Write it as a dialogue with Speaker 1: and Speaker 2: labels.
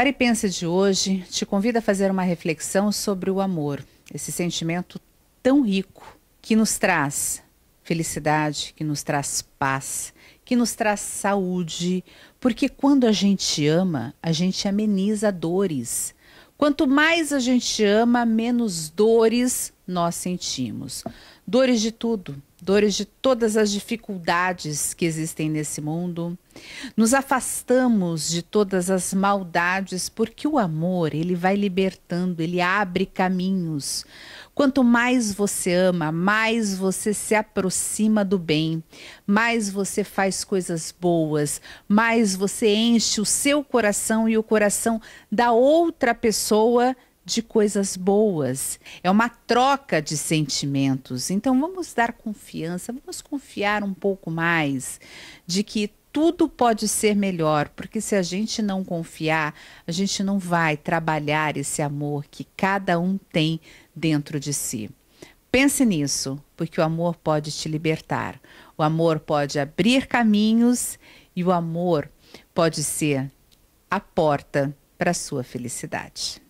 Speaker 1: Para e Pensa de hoje te convida a fazer uma reflexão sobre o amor, esse sentimento tão rico que nos traz felicidade, que nos traz paz, que nos traz saúde, porque quando a gente ama, a gente ameniza dores. Quanto mais a gente ama, menos dores nós sentimos. Dores de tudo, dores de todas as dificuldades que existem nesse mundo. Nos afastamos de todas as maldades, porque o amor, ele vai libertando, ele abre caminhos. Quanto mais você ama, mais você se aproxima do bem, mais você faz coisas boas, mais você enche o seu coração e o coração da outra pessoa de coisas boas, é uma troca de sentimentos. Então vamos dar confiança, vamos confiar um pouco mais de que tudo pode ser melhor, porque se a gente não confiar, a gente não vai trabalhar esse amor que cada um tem dentro de si. Pense nisso, porque o amor pode te libertar, o amor pode abrir caminhos e o amor pode ser a porta para a sua felicidade.